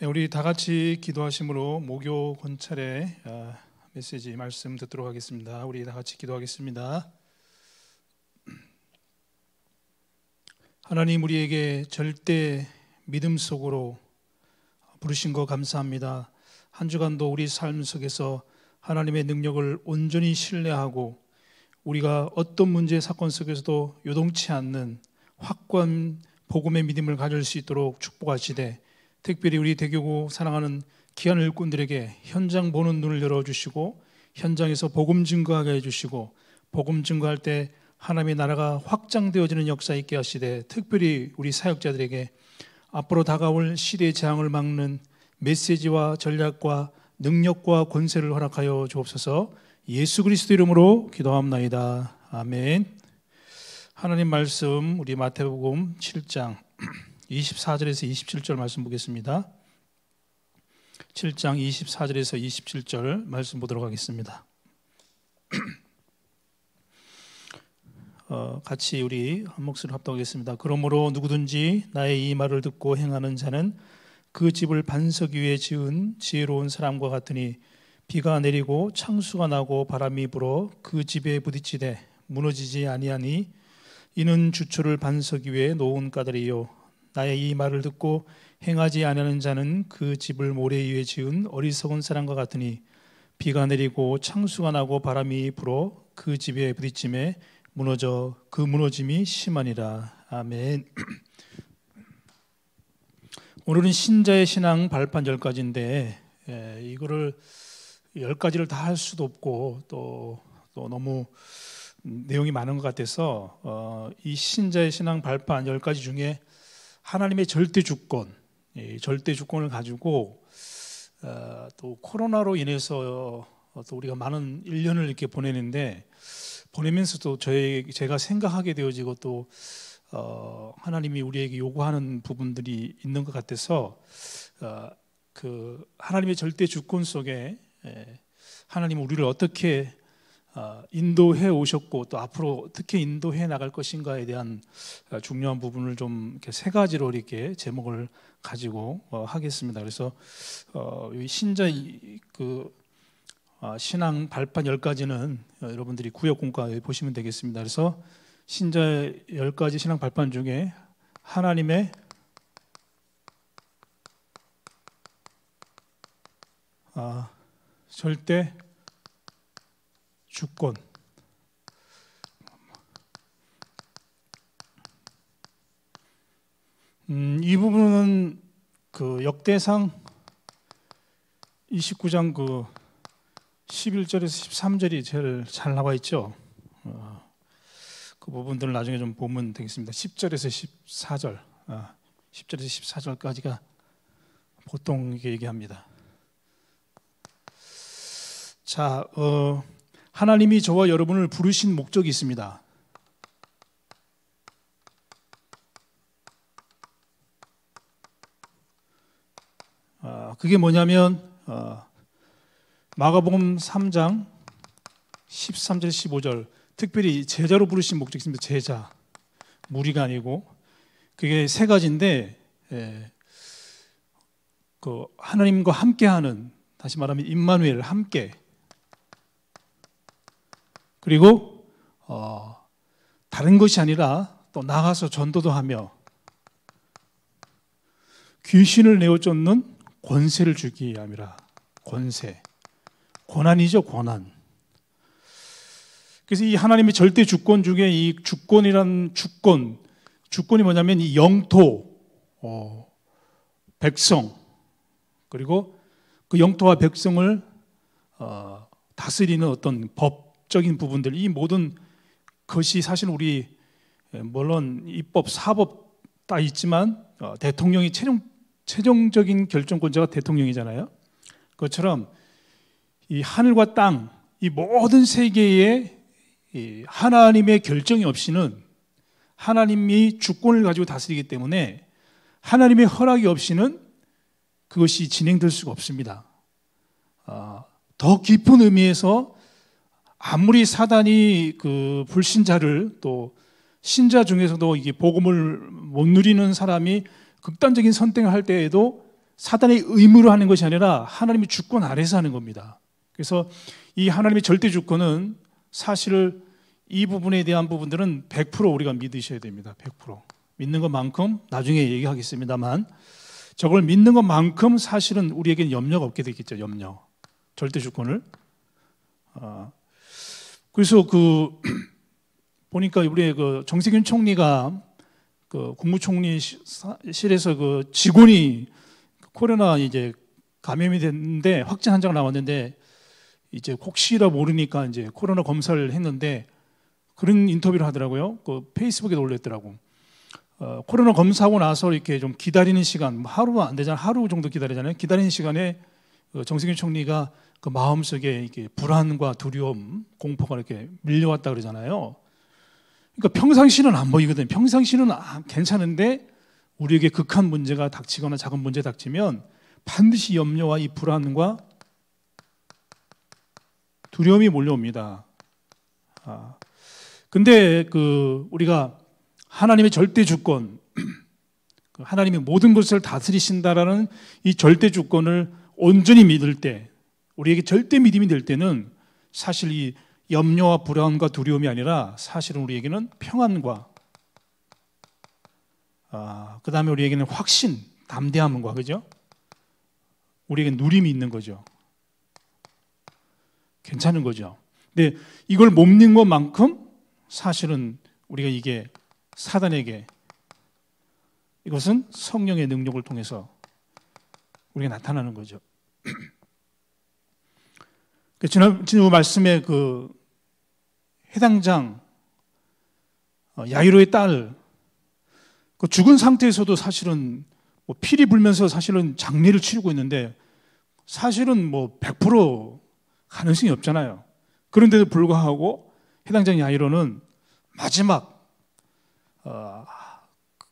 예, 우리 다 같이 기도하심으로 목요 권찰의 아, 메시지 말씀 듣도록 하겠습니다. 우리 다 같이 기도하겠습니다. 하나님 우리에게 절대 믿음 속으로 부르신 거 감사합니다. 한 주간도 우리 삶 속에서 하나님의 능력을 온전히 신뢰하고 우리가 어떤 문제 사건 속에서도 요동치 않는 확고한 복음의 믿음을 가질 수 있도록 축복하시되 특별히 우리 대교구 사랑하는 귀한 일꾼들에게 현장 보는 눈을 열어주시고 현장에서 복음 증거하게 해주시고 복음 증거할 때 하나님의 나라가 확장되어지는 역사 있게 하시되 특별히 우리 사역자들에게 앞으로 다가올 시대의 재앙을 막는 메시지와 전략과 능력과 권세를 허락하여 주옵소서 예수 그리스도 이름으로 기도합나이다. 아멘. 하나님 말씀 우리 마태복음 7장 24절에서 27절 말씀 보겠습니다. 7장 24절에서 27절 말씀 보도록 하겠습니다. 어, 같이 우리 한 목소리 합독하겠습니다. 그러므로 누구든지 나의 이 말을 듣고 행하는 자는 그 집을 반석 위에 지은 지혜로운 사람과 같으니 비가 내리고 창수가 나고 바람이 불어 그 집에 부딪히되 무너지지 아니하니 이는 주초를 반석 위에 놓은 까들이요 나의 이 말을 듣고 행하지 아니하는 자는 그 집을 모래 위에 지은 어리석은 사람과 같으니 비가 내리고 창수가 나고 바람이 불어 그 집에 부딪침에 무너져 그 무너짐이 심하니라. 아멘. 오늘은 신자의 신앙 발판 1가지인데 예, 이거를 1가지를다 할 수도 없고 또, 또 너무 내용이 많은 것 같아서 어, 이 신자의 신앙 발판 1가지 중에 하나님의 절대 주권, 절대 주권을 가지고 어, 또 코로나로 인해서 또 우리가 많은 일년을 이렇게 보내는데 보내면서도 저의 제가 생각하게 되어지고 또 어, 하나님이 우리에게 요구하는 부분들이 있는 것 같아서 어, 그 하나님의 절대 주권 속에 에, 예, 하나님 우리를 어떻게 아, 인도해 오셨고 또 앞으로 어떻게 인도해 나갈 것인가에 대한 아, 중요한 부분을 좀 이렇게 세 가지로 이렇게 제목을 가지고 어, 하겠습니다. 그래서 어, 신자 그 아, 신앙 발판 열 가지는 어, 여러분들이 구역 공과에 보시면 되겠습니다. 그래서 신자 열 가지 신앙 발판 중에 하나님의 절대 주권. 음, 이 부분은 그 역대상 29장 그 11절에서 13절이 제일 잘 나와 있죠. 어, 그 부분들을 나중에 좀 보면 되겠습니다. 10절에서 14절, 10절에서 아, 14절까지가 보통 이게 얘기합니다. 자, 어, 하나님이 저와 여러분을 부르신 목적이 있습니다. 아, 그게 뭐냐면 아, 마가복음 3장 13절 15절 특별히 제자로 부르신 목적이 있습니다. 제자 무리가 아니고 그게 세 가지인데 예, 그 하나님과 함께하는 다시 말하면 임마누엘 함께 그리고 어, 다른 것이 아니라 또 나가서 전도도 하며 귀신을 내어쫓는 권세를 주기 함이라 권세 권한이죠 권한 그래서 이 하나님의 절대 주권 중에 이 주권이란 주권 주권이 뭐냐면 이 영토 어, 백성 그리고 그 영토와 백성을 어, 다스리는 어떤 법 법적인 부분들 이 모든 것이 사실 우리 예, 물론 입법, 사법 다 있지만 어, 대통령이 최종 최종적인 결정권자가 대통령이잖아요. 그처럼이 하늘과 땅, 이 모든 세계에 하나님의 결정이 없이는 하나님이 주권을 가지고 다스리기 때문에 하나님의 허락이 없이는 그것이 진행될 수가 없습니다. 아, 더 깊은 의미에서 아무리 사단이 그 불신자를 또 신자 중에서도 이게 복음을 못 누리는 사람이 극단적인 선택을 할 때에도 사단의 의무로 하는 것이 아니라 하나님의 주권 아래서 하는 겁니다. 그래서 이 하나님의 절대 주권은 사실을 이 부분에 대한 부분들은 100% 우리가 믿으셔야 됩니다. 100%. 믿는 것만큼 나중에 얘기하겠습니다만 저걸 믿는 것만큼 사실은 우리에게는 염려가 없게 되겠죠. 염려. 절대 주권을. 어, 그래서 그 보니까 우리 그 정세균 총리가 그 국무총리실에서 그 직원이 코로나 이제 감염이 됐는데 확진 환자가 나왔는데 이제 혹시라 모르니까 이제 코로나 검사를 했는데 그런 인터뷰를 하더라고요. 그 페이스북에 올렸더라고. 어, 코로나 검사하고 나서 이렇게 좀 기다리는 시간, 뭐 하루 안 되잖아. 하루 정도 기다리잖아요. 기다리는 시간에 그 정세균 총리가 그 마음속에 이게 불안과 두려움, 공포가 이렇게 밀려왔다 그러잖아요. 그러니까 평상시는 안 보이거든요. 평상시는 아, 괜찮은데 우리에게 극한 문제가 닥치거나 작은 문제 닥치면 반드시 염려와 이 불안과 두려움이 몰려옵니다. 아, 근데 그 우리가 하나님의 절대 주권, 그 하나님이 모든 것을 다스리신다라는 이 절대 주권을 온전히 믿을 때 우리에게 절대 믿음이 될 때는 사실 이 염려와 불안과 두려움이 아니라 사실은 우리에게는 평안과 아, 그 다음에 우리에게는 확신, 담대함과 그죠? 우리에게 누림이 있는 거죠. 괜찮은 거죠. 근데 이걸 못 믿는 것만큼 사실은 우리가 이게 사단에게 이것은 성령의 능력을 통해서 우리가 나타나는 거죠. 그 지난, 지난 말씀에 그 해당장 어, 야이로의 딸, 그 죽은 상태에서도 사실은 뭐 필이 불면서 사실은 장례를 치르고 있는데 사실은 뭐 100% 가능성이 없잖아요. 그런데도 불구하고 해당장 야이로는 마지막 어,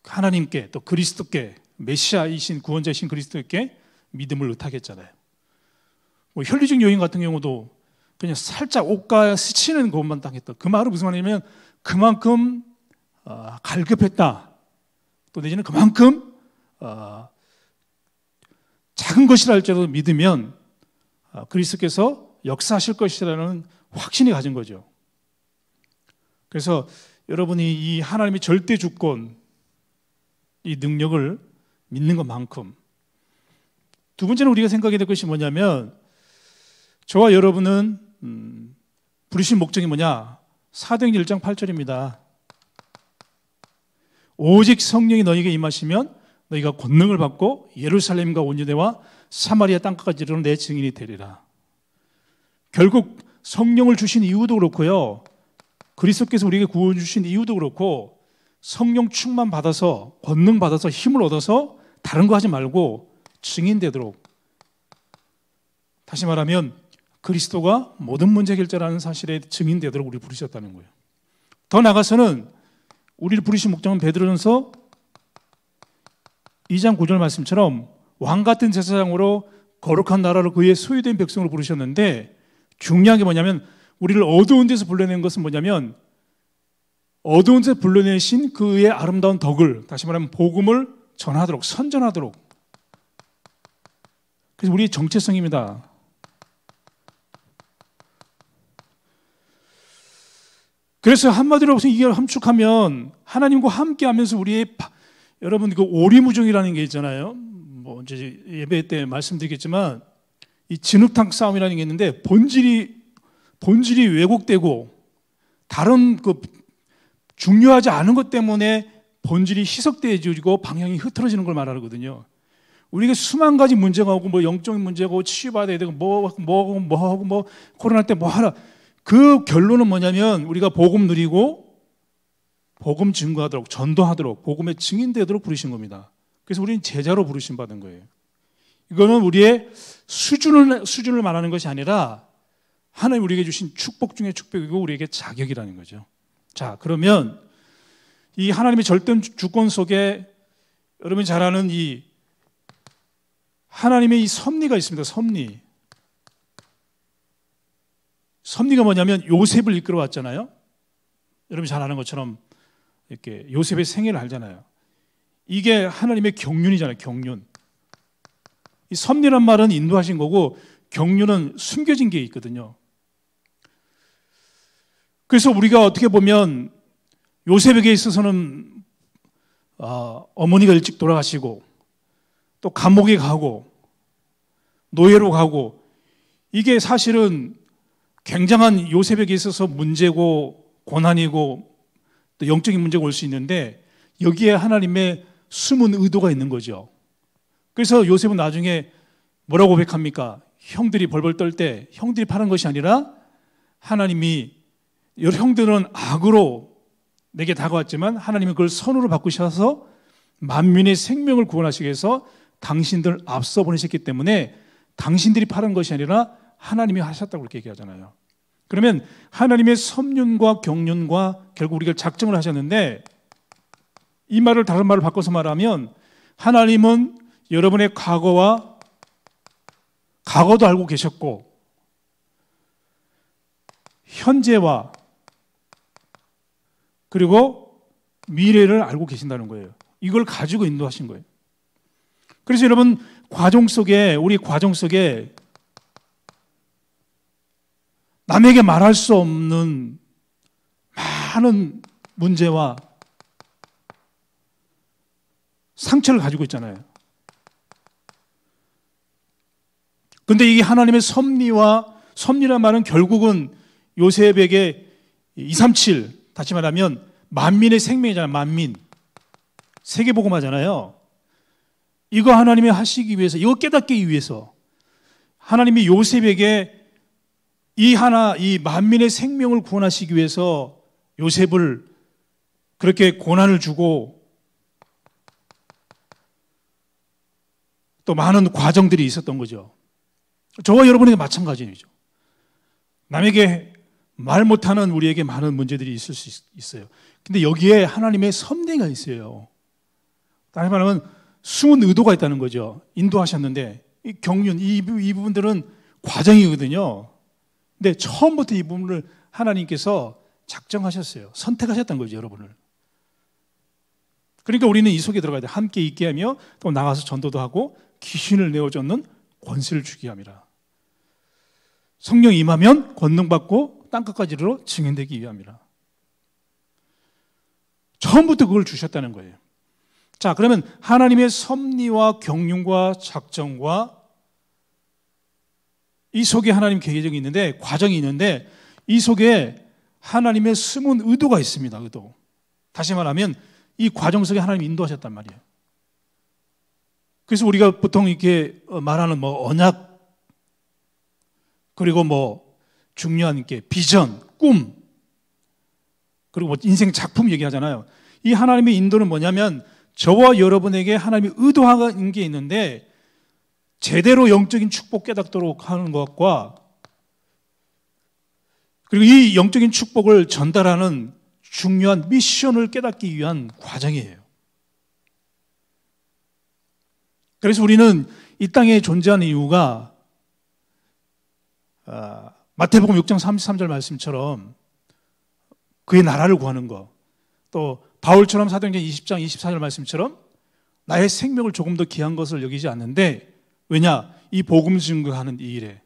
하나님께 또 그리스도께 메시아이신 구원자이신 그리스도께 믿음을 의탁했잖아요. 뭐 현리적 요인 같은 경우도 그냥 살짝 옷가 스치는 것만 당 했다. 그 말은 무슨 말이냐면 그만큼 어, 갈급했다. 또 내지는 그만큼 어, 작은 것이라 할지라도 믿으면 어, 그리스께서 역사하실 것이라는 확신이 가진 거죠. 그래서 여러분이 이 하나님의 절대 주권, 이 능력을 믿는 것만큼 두 번째는 우리가 생각해야될 것이 뭐냐면 저와 여러분은 음, 부르신 목적이 뭐냐? 사도행 1장 8절입니다. 오직 성령이 너희에게 임하시면 너희가 권능을 받고 예루살렘과 온유대와 사마리아 땅까지 이내 증인이 되리라. 결국 성령을 주신 이유도 그렇고요. 그리스도께서 우리에게 구원 주신 이유도 그렇고 성령 충만 받아서 권능 받아서 힘을 얻어서 다른 거 하지 말고 증인 되도록 다시 말하면 그리스도가 모든 문제 결제라는 사실에 증인되도록 우리를 부르셨다는 거예요. 더 나아가서는 우리를 부르신 목적은 베드로전서 2장 9절 말씀처럼 왕 같은 제사장으로 거룩한 나라로 그의 소유된 백성으로 부르셨는데 중요한 게 뭐냐면 우리를 어두운 데서 불러낸 것은 뭐냐면 어두운 데서 불러내신 그의 아름다운 덕을 다시 말하면 복음을 전하도록 선전하도록 그래서 우리의 정체성입니다. 그래서 한마디로 무슨 이걸 함축하면 하나님과 함께 하면서 우리의 파, 여러분 그 오리무중이라는 게 있잖아요. 뭐 이제 예배 때 말씀드리겠지만 이 진흙탕 싸움이라는 게 있는데 본질이 본질이 왜곡되고 다른 그 중요하지 않은 것 때문에 본질이 희석돼지고 방향이 흐트러지는 걸 말하거든요. 우리가 수만 가지 문제가 오고 뭐 영적인 문제고 치유받아야 되고 뭐하 뭐하고 뭐하고 뭐 코로나 때 뭐 하라 그 결론은 뭐냐면 우리가 복음 누리고 복음 증거하도록 전도하도록 복음의 증인되도록 부르신 겁니다. 그래서 우리는 제자로 부르신 받은 거예요. 이거는 우리의 수준을 수준을 말하는 것이 아니라 하나님 우리에게 주신 축복 중에 축복이고 우리에게 자격이라는 거죠. 자, 그러면 이 하나님의 절대 주권 속에 여러분이 잘 아는 이 하나님의 이 섭리가 있습니다. 섭리. 섭리가 뭐냐면 요셉을 이끌어 왔잖아요. 여러분 이잘 아는 것처럼 이렇게 요셉의 생애를 알잖아요. 이게 하나님의 경륜이잖아요. 경륜. 이 섭리란 말은 인도하신 거고 경륜은 숨겨진 게 있거든요. 그래서 우리가 어떻게 보면 요셉에게 있어서는 어, 어머니가 일찍 돌아가시고 또 감옥에 가고 노예로 가고 이게 사실은 굉장한 요셉에게 있어서 문제고 고난이고 또 영적인 문제가 올 수 있는데 여기에 하나님의 숨은 의도가 있는 거죠. 그래서 요셉은 나중에 뭐라고 고백합니까? 형들이 벌벌 떨 때 형들이 파는 것이 아니라 하나님이 여러 형들은 악으로 내게 다가왔지만 하나님이 그걸 선으로 바꾸셔서 만민의 생명을 구원하시기 위해서 당신들 앞서 보내셨기 때문에 당신들이 파는 것이 아니라 하나님이 하셨다고 그렇게 얘기하잖아요. 그러면 하나님의 섭륜과 경륜과 결국 우리가 작정을 하셨는데 이 말을 다른 말로 바꿔서 말하면 하나님은 여러분의 과거와 과거도 알고 계셨고 현재와 그리고 미래를 알고 계신다는 거예요. 이걸 가지고 인도하신 거예요. 그래서 여러분 과정 속에 우리 과정 속에 남에게 말할 수 없는 많은 문제와 상처를 가지고 있잖아요. 근데 이게 하나님의 섭리와 섭리란 말은 결국은 요셉에게 237 다시 말하면 만민의 생명이잖아요. 만민. 세계 복음하잖아요 이거 하나님이 하시기 위해서 이거 깨닫기 위해서 하나님이 요셉에게 이 하나 이 만민의 생명을 구원하시기 위해서 요셉을 그렇게 고난을 주고 또 많은 과정들이 있었던 거죠. 저와 여러분에게 마찬가지죠. 남에게 말 못하는 우리에게 많은 문제들이 있을 수 있어요. 근데 여기에 하나님의 섭리가 있어요. 다른 말하면 숨은 의도가 있다는 거죠. 인도하셨는데 이 경륜 이, 이 부분들은 과정이거든요. 근데 네, 처음부터 이 부분을 하나님께서 작정하셨어요. 선택하셨던 거죠, 여러분을. 그러니까 우리는 이 속에 들어가야 돼. 함께 있게 하며 또 나가서 전도도 하고 귀신을 내어줬는 권세를 주게 합니다. 성령 임하면 권능받고 땅끝까지로 증인되기 위함이라. 처음부터 그걸 주셨다는 거예요. 자, 그러면 하나님의 섭리와 경륜과 작정과 이 속에 하나님 계획이 있는데 과정이 있는데 이 속에 하나님의 숨은 의도가 있습니다. 의도. 다시 말하면 이 과정 속에 하나님 인도하셨단 말이에요. 그래서 우리가 보통 이렇게 어, 말하는 뭐 언약 그리고 뭐 중요한 게 비전, 꿈 그리고 뭐 인생 작품 얘기하잖아요. 이 하나님의 인도는 뭐냐면 저와 여러분에게 하나님이 의도하는 게 있는데 제대로 영적인 축복 깨닫도록 하는 것과 그리고 이 영적인 축복을 전달하는 중요한 미션을 깨닫기 위한 과정이에요. 그래서 우리는 이 땅에 존재하는 이유가 아, 마태복음 6장 33절 말씀처럼 그의 나라를 구하는 것, 또 바울처럼 사도행전 20장 24절 말씀처럼 나의 생명을 조금 더 귀한 것을 여기지 않는데 왜냐? 이 복음 증거하는 이 일에.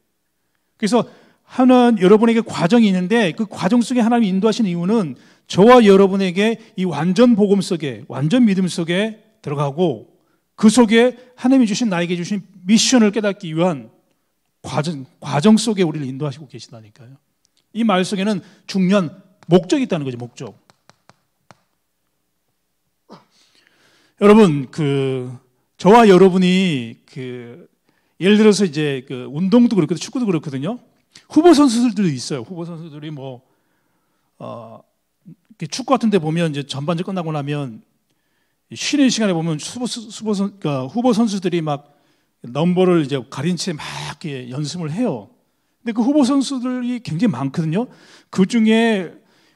그래서 하는 여러분에게 과정이 있는데 그 과정 속에 하나님이 인도하신 이유는 저와 여러분에게 이 완전 복음 속에 완전 믿음 속에 들어가고 그 속에 하나님이 주신 나에게 주신 미션을 깨닫기 위한 과정, 과정 속에 우리를 인도하시고 계시다니까요. 이 말 속에는 중요한 목적이 있다는 거죠, 목적. 여러분, 그, 저와 여러분이 그 예를 들어서 이제 그 운동도 그렇고 축구도 그렇거든요. 후보 선수들도 있어요. 후보 선수들이 뭐 어, 축구 같은 데 보면 이제 전반전 끝나고 나면 쉬는 시간에 보면 후보, 후보, 선, 그러니까 후보 선수들이 막 넘버를 이제 가린 채막 연습을 해요. 근데 그 후보 선수들이 굉장히 많거든요. 그 중에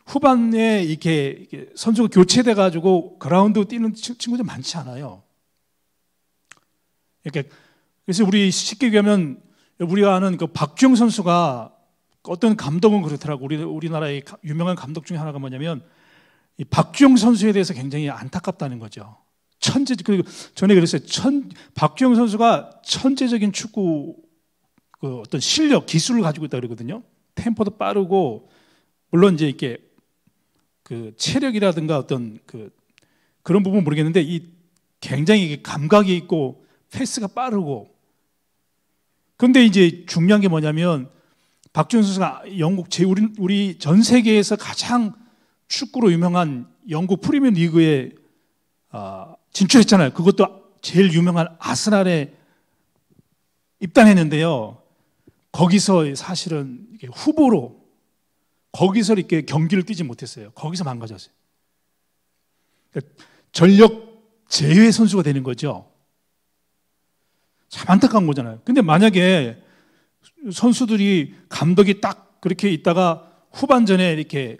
후반에 이렇게 선수가 교체돼 가지고 그라운드 뛰는 친구들 많지 않아요. 이렇게 그래서 우리 쉽게 얘기하면 우리가 아는 그 박주영 선수가 어떤 감독은 그렇더라고. 우리 우리나라의 유명한 감독 중에 하나가 뭐냐면 이 박주영 선수에 대해서 굉장히 안타깝다는 거죠. 천재 그 전에 그랬어요. 천 박주영 선수가 천재적인 축구 그 어떤 실력, 기술을 가지고 있다 그러거든요. 템포도 빠르고 물론 이제 이게그 체력이라든가 어떤 그 그런 부분 모르겠는데 이 굉장히 감각이 있고 패스가 빠르고 근데 이제 중요한 게 뭐냐면 박준수 선수가 영국 제 우리 우리 전 세계에서 가장 축구로 유명한 영국 프리미어 리그에 아, 진출했잖아요. 그것도 제일 유명한 아스날에 입단했는데요. 거기서 사실은 후보로 거기서 이렇게 경기를 뛰지 못했어요. 거기서 망가졌어요. 그러니까 전력 제외 선수가 되는 거죠. 참 안타까운 거잖아요. 근데 만약에 선수들이 감독이 딱 그렇게 있다가 후반전에 이렇게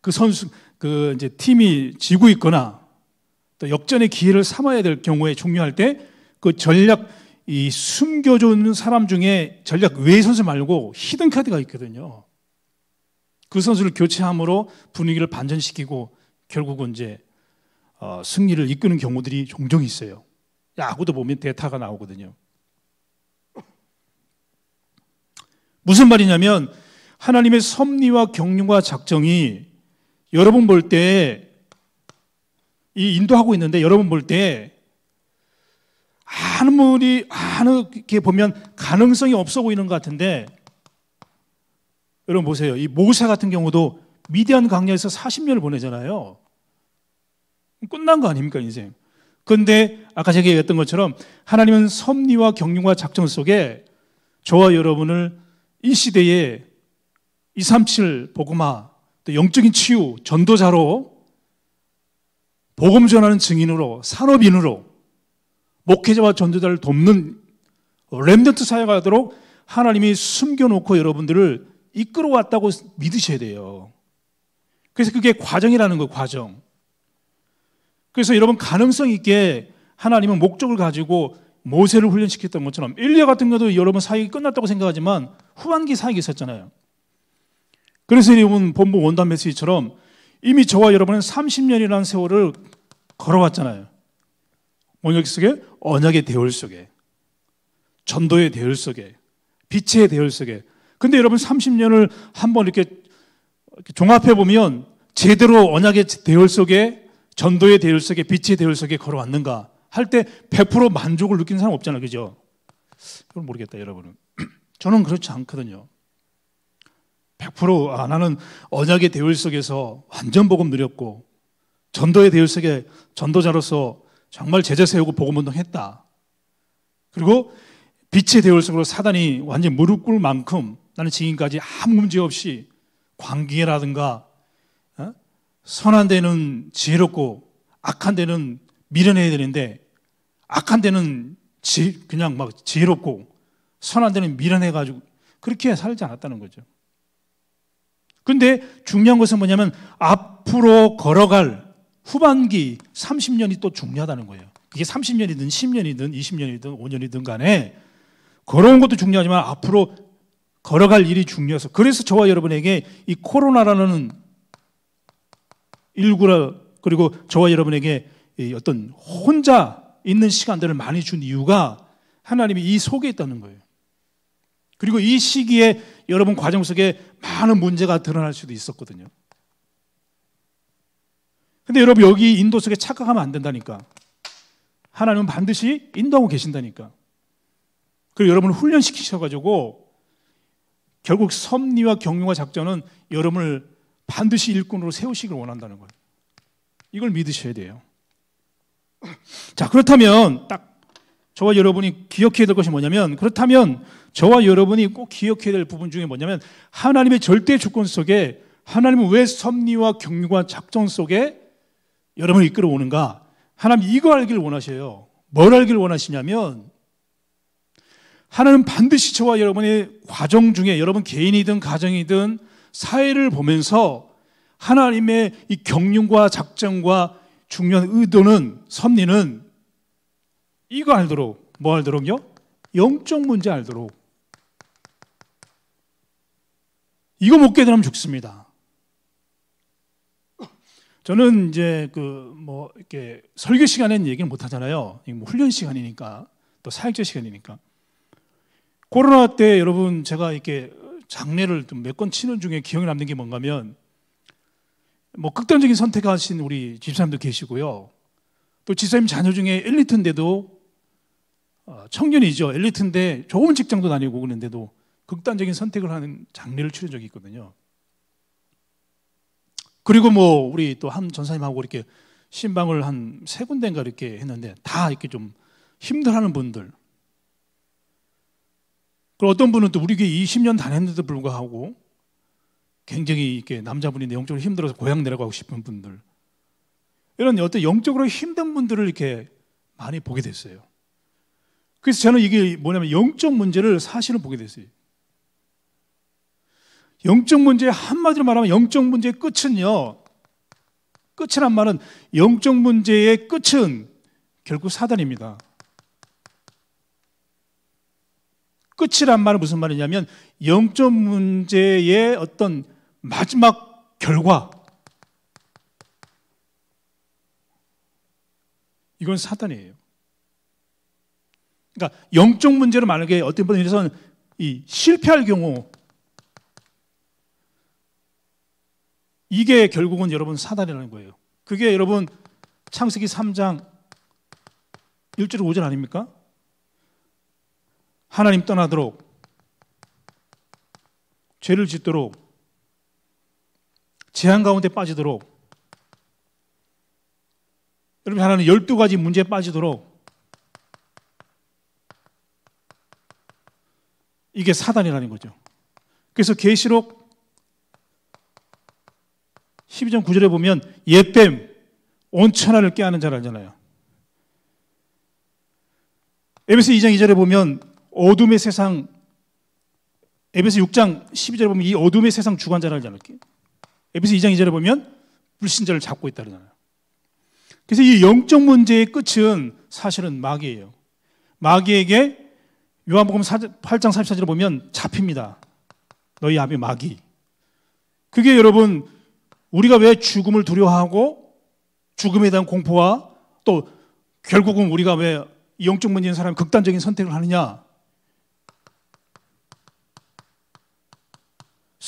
그 선수 그 이제 팀이 지고 있거나 또 역전의 기회를 삼아야 될 경우에 종료할 때 그 전략 이 숨겨준 사람 중에 전략 외 선수 말고 히든 카드가 있거든요. 그 선수를 교체함으로 분위기를 반전시키고 결국은 이제 어, 승리를 이끄는 경우들이 종종 있어요. 야구도 보면 대타가 나오거든요. 무슨 말이냐면 하나님의 섭리와 경륜과 작정이 여러분 볼 때 이 인도하고 있는데 여러분 볼 때 아무리 아무렇게 보면 가능성이 없어 보이는 것 같은데 여러분 보세요. 이 모세 같은 경우도 미대한 강야에서 40년을 보내잖아요. 끝난 거 아닙니까 인생? 그런데 아까 제가 얘기했던 것처럼 하나님은 섭리와 경륜과 작전 속에 저와 여러분을 이 시대에 237 복음화, 영적인 치유, 전도자로, 복음 전하는 증인으로, 산업인으로, 목회자와 전도자를 돕는 렘넌트 사회가 되도록 하나님이 숨겨놓고 여러분들을 이끌어왔다고 믿으셔야 돼요. 그래서 그게 과정이라는 거예요, 과정. 그래서 여러분 가능성 있게 하나님은 목적을 가지고 모세를 훈련시켰던 것처럼 엘리야 같은 것도 여러분 사역이 끝났다고 생각하지만 후반기 사역이 있었잖아요. 그래서 여러분 본부 원단 메시지처럼 이미 저와 여러분은 30년이라는 세월을 걸어왔잖아요. 언약 속에 언약의 대열 속에 전도의 대열 속에 빛의 대열 속에 근데 여러분 30년을 한번 이렇게 종합해 보면 제대로 언약의 대열 속에 전도의 대열석에 빛의 대열석에 걸어왔는가 할 때 100% 만족을 느낀 사람 없잖아요. 그죠? 그걸 모르겠다, 여러분은. 저는 그렇지 않거든요. 100% 아, 나는 언약의 대열석에서 완전 복음 누렸고 전도의 대열석에 전도자로서 정말 제자 세우고 복음 운동했다. 그리고 빛의 대열석으로 사단이 완전 무릎 꿇을 만큼 나는 지금까지 아무 문제 없이 관계라든가 선한 데는 지혜롭고 악한 데는 미련해야 되는데 악한 데는 지, 그냥 막 지혜롭고 선한 데는 미련해가지고 그렇게 살지 않았다는 거죠. 근데 중요한 것은 뭐냐면 앞으로 걸어갈 후반기 30년이 또 중요하다는 거예요. 그게 30년이든 10년이든 20년이든 5년이든 간에 걸어온 것도 중요하지만 앞으로 걸어갈 일이 중요해서 그래서 저와 여러분에게 이 코로나라는 일구라 그리고 저와 여러분에게 어떤 혼자 있는 시간들을 많이 준 이유가 하나님이 이 속에 있다는 거예요. 그리고 이 시기에 여러분 과정 속에 많은 문제가 드러날 수도 있었거든요. 근데 여러분 여기 인도 속에 착각하면 안 된다니까. 하나님은 반드시 인도하고 계신다니까. 그리고 여러분을 훈련시키셔가지고 결국 섭리와 경륜과 작전은 여러분을 반드시 일꾼으로 세우시길 원한다는 거예요. 이걸 믿으셔야 돼요. 자, 그렇다면 딱 저와 여러분이 기억해야 될 것이 뭐냐면 그렇다면 저와 여러분이 꼭 기억해야 될 부분 중에 뭐냐면 하나님의 절대 주권 속에 하나님은 왜 섭리와 경륜과 작전 속에 여러분을 이끌어 오는가? 하나님 이거 알기를 원하셔요. 뭘 알기를 원하시냐면 하나님 반드시 저와 여러분의 과정 중에 여러분 개인이든 가정이든 사회를 보면서 하나님의 이 경륜과 작정과 중요한 의도는 섭리는 이거 알도록 뭐 알도록요? 영적 문제 알도록 이거 못 깨달으면 죽습니다. 저는 이제 그 뭐 이렇게 설교 시간에는 얘기를 못 하잖아요. 뭐 훈련 시간이니까 또 사역자 시간이니까 코로나 때 여러분 제가 이렇게 장례를 몇 건 치는 중에 기억에 남는 게 뭔가면 뭐 극단적인 선택하신 우리 집사님도 계시고요. 또 집사님 자녀 중에 엘리트인데도 어, 청년이죠. 엘리트인데 좋은 직장도 다니고 그런데도 극단적인 선택을 하는 장례를 치른 적이 있거든요. 그리고 뭐 우리 또 한 전사님하고 이렇게 신방을 한 세 군데인가 이렇게 했는데 다 이렇게 좀 힘들어하는 분들 그리고 어떤 분은 또 우리 교회 20년 다녔는데도 불구하고 굉장히 이렇게 남자분이 내용적으로 힘들어서 고향 내려가고 싶은 분들 이런 어떤 영적으로 힘든 분들을 이렇게 많이 보게 됐어요. 그래서 저는 이게 뭐냐면 영적 문제를 사실은 보게 됐어요. 영적 문제 한마디로 말하면 영적 문제의 끝은요. 끝이란 말은 영적 문제의 끝은 결국 사단입니다. 끝이란 말은 무슨 말이냐면 영적 문제의 어떤 마지막 결과. 이건 사단이에요. 그러니까 영적 문제로 만약에 어떤 분에서이 실패할 경우 이게 결국은 여러분 사단이라는 거예요. 그게 여러분 창세기 3장 1절 5절 아닙니까? 하나님 떠나도록 죄를 짓도록 재앙 가운데 빠지도록 여러분 하나는 열두 가지 문제에 빠지도록 이게 사단이라는 거죠. 그래서 계시록 12장 9절에 보면 옛뱀 온천하를 깨하는 자를 알잖아요. 에베소 2장 2절에 보면 어둠의 세상 에베소 6장 12절에 보면 이 어둠의 세상 주관자를 알지 않을게. 에베소 2장 2절에 보면 불신자를 잡고 있다 그러잖아요. 그래서 이 영적 문제의 끝은 사실은 마귀예요. 마귀에게 요한복음 8장 34절에 보면 잡힙니다. 너희 앞에 마귀. 그게 여러분 우리가 왜 죽음을 두려워하고 죽음에 대한 공포와 또 결국은 우리가 왜 영적 문제인 사람 극단적인 선택을 하느냐?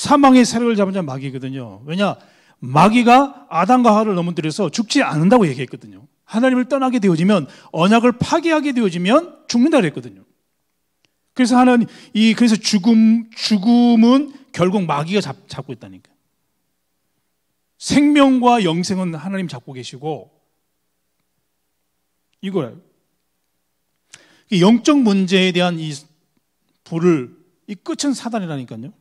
사망의 세력을 잡은 자 마귀거든요. 왜냐? 마귀가 아담과 하와를 넘어뜨려서 죽지 않는다고 얘기했거든요. 하나님을 떠나게 되어지면 언약을 파괴하게 되어지면 죽는다 그랬거든요. 그래서 하나님 이 그래서 죽음 죽음은 결국 마귀가 잡, 잡고 있다니까. 생명과 영생은 하나님 잡고 계시고 이거예요. 영적 문제에 대한 이 불을 이 끝은 사단이라니까요.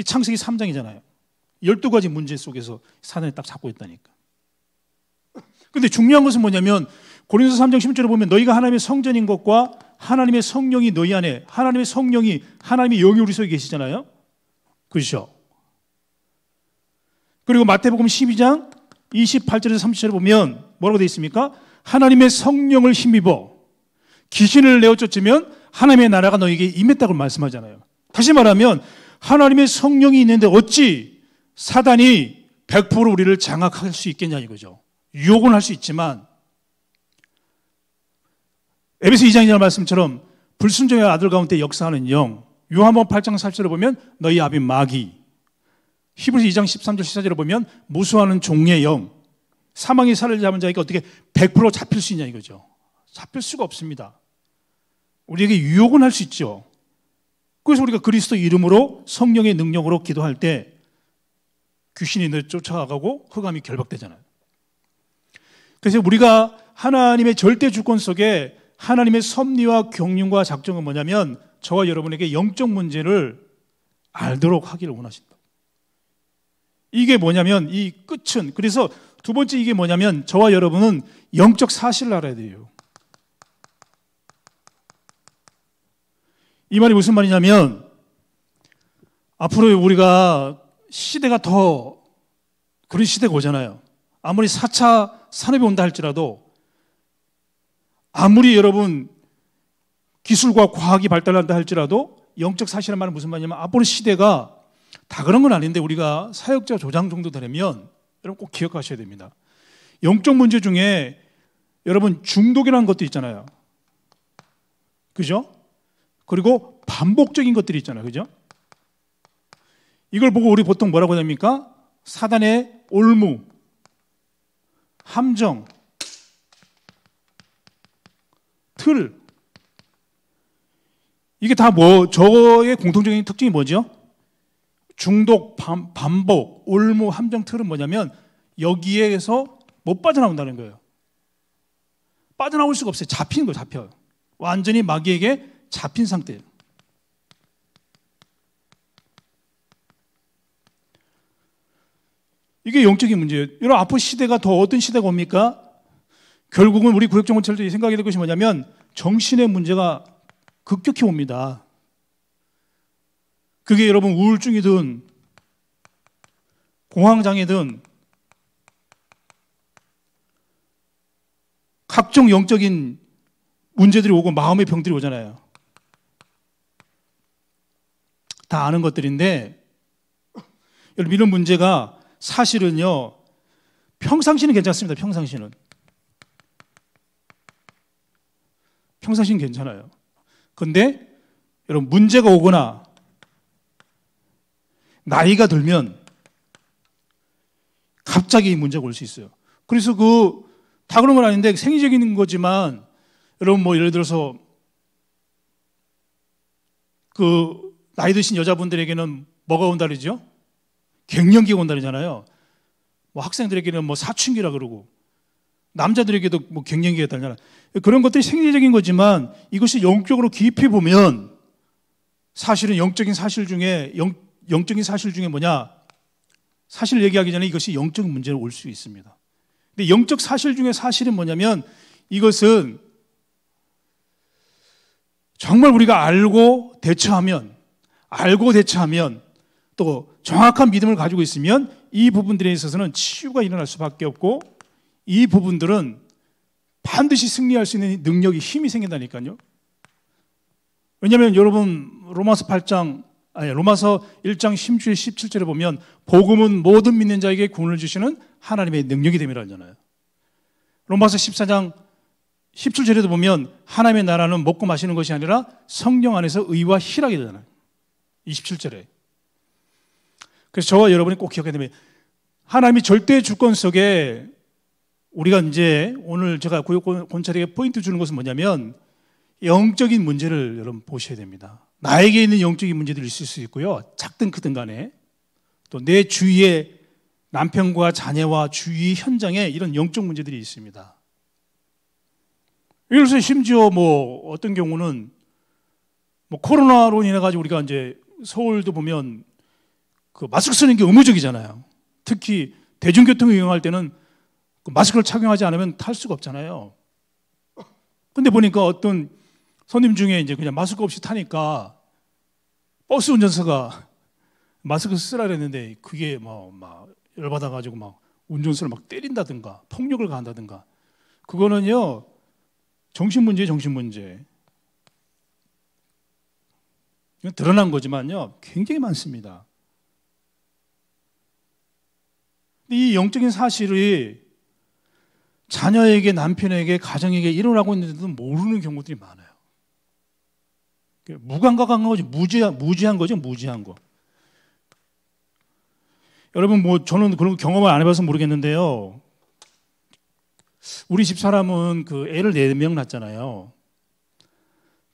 이 창세기 3장이잖아요. 12가지 문제 속에서 사단이 딱 잡고 있다니까. 근데 중요한 것은 뭐냐면 고린도서 3장 1 0절에 보면 너희가 하나님의 성전인 것과 하나님의 성령이 너희 안에 하나님의 성령이 하나님의 영이 우리 속에 계시잖아요. 그죠? 그리고 마태복음 12장 28절에서 30절에 보면 뭐라고 되어 있습니까? 하나님의 성령을 힘입어 귀신을 내어 쫓으면 하나님의 나라가 너에게 임했다고 말씀하잖아요. 다시 말하면 하나님의 성령이 있는데 어찌 사단이 100% 우리를 장악할 수 있겠냐 이거죠. 유혹은 할 수 있지만 에베소 2장 1절 말씀처럼 불순종의 아들 가운데 역사하는 영 요한복 8장 4절을 보면 너희 아비 마귀 히브리 2장 13절 14절을 보면 무수하는 종의 영 사망의 살을 잡은 자에게 어떻게 100% 잡힐 수 있냐 이거죠. 잡힐 수가 없습니다. 우리에게 유혹은 할 수 있죠. 그래서 우리가 그리스도 이름으로 성령의 능력으로 기도할 때 귀신이 늘 쫓아가고 흑암이 결박되잖아요. 그래서 우리가 하나님의 절대 주권 속에 하나님의 섭리와 경륜과 작정은 뭐냐면 저와 여러분에게 영적 문제를 알도록 하기를 원하신다. 이게 뭐냐면 이 끝은 그래서 두 번째 이게 뭐냐면 저와 여러분은 영적 사실을 알아야 돼요. 이 말이 무슨 말이냐면 앞으로 우리가 시대가 더 그런 시대가 오잖아요. 아무리 4차 산업이 온다 할지라도 아무리 여러분 기술과 과학이 발달한다 할지라도 영적 사실은 말은 무슨 말이냐면 앞으로 시대가 다 그런 건 아닌데 우리가 사역자 조장 정도 되려면 여러분 꼭 기억하셔야 됩니다. 영적 문제 중에 여러분 중독이라는 것도 있잖아요. 그죠? 그리고 반복적인 것들이 있잖아요. 그죠? 이걸 보고 우리 보통 뭐라고 합니까? 사단의 올무, 함정, 틀. 이게 다 뭐, 저의 공통적인 특징이 뭐죠? 중독, 반, 반복, 올무, 함정, 틀은 뭐냐면 여기에서 못 빠져나온다는 거예요. 빠져나올 수가 없어요. 잡히는 거 잡혀요. 완전히 마귀에게 잡힌 상태예요. 이게 영적인 문제예요. 여러 앞으로 시대가 더 어떤 시대가 옵니까? 결국은 우리 구역정원철들 생각이 될 것이 뭐냐면 정신의 문제가 급격히 옵니다. 그게 여러분 우울증이든 공황장애든 각종 영적인 문제들이 오고 마음의 병들이 오잖아요. 다 아는 것들인데 여러분 이런 문제가 사실은요 평상시는 괜찮습니다. 평상시는 평상시는 괜찮아요. 근데 여러분 문제가 오거나 나이가 들면 갑자기 문제가 올 수 있어요. 그래서 그 다 그런 건 아닌데 생리적인 거지만 여러분 뭐 예를 들어서 그 나이 드신 여자분들에게는 뭐가 온다 그러죠? 갱년기가 온다 그잖아요뭐 학생들에게는 뭐 사춘기라 그러고 남자들에게도 뭐 갱년기가 달잖아. 그런 것들이 생리적인 거지만 이것이 영적으로 깊이 보면 사실은 영적인 사실 중에 영, 영적인 사실 중에 뭐냐? 사실 얘기하기 전에 이것이 영적 문제로 올 수 있습니다. 근데 영적 사실 중에 사실은 뭐냐면 이것은 정말 우리가 알고 대처하면 알고 대처하면 또 정확한 믿음을 가지고 있으면 이 부분들에 있어서는 치유가 일어날 수밖에 없고 이 부분들은 반드시 승리할 수 있는 능력이 힘이 생긴다니까요. 왜냐하면 여러분 로마서 8장 아니 로마서 1장 10절 17절에 보면 복음은 모든 믿는 자에게 구원을 주시는 하나님의 능력이 됨이라 잖아요 로마서 14장 17절에도 보면 하나님의 나라는 먹고 마시는 것이 아니라 성령 안에서 의와 희락이 되잖아요. 27절에. 그래서 저와 여러분이 꼭 기억해야 됩니다. 하나님이 절대 주권 속에 우리가 이제 오늘 제가 고용권찰에게 포인트 주는 것은 뭐냐면 영적인 문제를 여러분 보셔야 됩니다. 나에게 있는 영적인 문제들이 있을 수 있고요. 작든 크든 간에 또 내 주위에 남편과 자녀와 주위 현장에 이런 영적 문제들이 있습니다. 예를 들어서 심지어 뭐 어떤 경우는 뭐 코로나로 인해 가지고 우리가 이제 서울도 보면 그 마스크 쓰는 게 의무적이잖아요. 특히 대중교통을 이용할 때는 그 마스크를 착용하지 않으면 탈 수가 없잖아요. 근데 보니까 어떤 손님 중에 이제 그냥 마스크 없이 타니까 버스 운전사가 마스크 쓰라 그랬는데 그게 뭐 막 열받아가지고 막 운전수를 막 때린다든가 폭력을 가한다든가 그거는요 정신 문제 정신 문제 이건 드러난 거지만요. 굉장히 많습니다. 이 영적인 사실이 자녀에게, 남편에게, 가정에게 일어나고 있는데도 모르는 경우들이 많아요. 그러니까 무감각한 거지, 무지한, 무지한 거죠, 무지한 거. 여러분, 뭐, 저는 그런 경험을 안 해봐서 모르겠는데요. 우리 집 사람은 그 애를 4명 낳잖아요.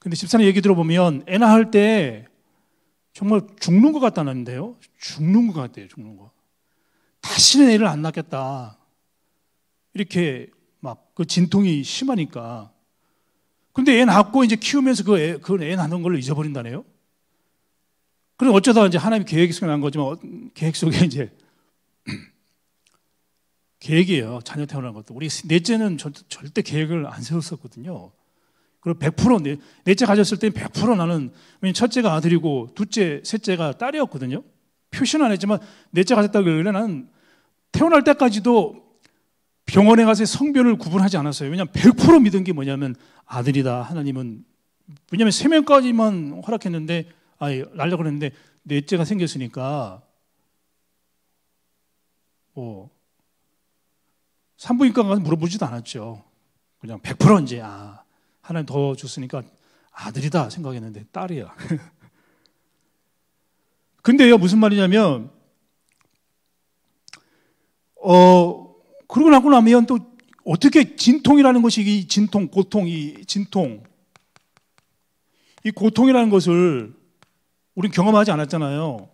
근데 집사님 얘기 들어보면 애 낳을 때 정말 죽는 것 같다는데요. 죽는 것 같대요, 죽는 거. 다시는 애를 안 낳겠다. 이렇게 막 그 진통이 심하니까. 근데 애 낳고 이제 키우면서 그 애, 그애 낳는 걸 잊어버린다네요. 그럼 어쩌다 이제 하나님 계획이 생난 거지만 어, 계획 속에 이제 계획이에요. 자녀 태어난 것도. 우리 넷째는 절, 절대 계획을 안 세웠었거든요. 그리고 100% 내, 넷째 가졌을 때 100% 나는 첫째가 아들이고 둘째, 셋째가 딸이었거든요. 표시는 안 했지만 넷째 네 가졌다고 그러길 나는 태어날 때까지도 병원에 가서 성별을 구분하지 않았어요. 왜냐하면 100% 믿은 게 뭐냐면 아들이다. 하나님은 왜냐하면 세 명까지만 허락했는데 아예 날려 그랬는데 넷째가 네 생겼으니까 어, 산부인과 가서 물어보지도 않았죠. 그냥 100% 이제 아 하나님 더 줬으니까 아들이다 생각했는데 딸이야. 근데요, 무슨 말이냐면, 어, 그러고 나고 나면 또 어떻게 진통이라는 것이 이 진통, 고통, 이 진통, 이 고통이라는 것을 우린 경험하지 않았잖아요.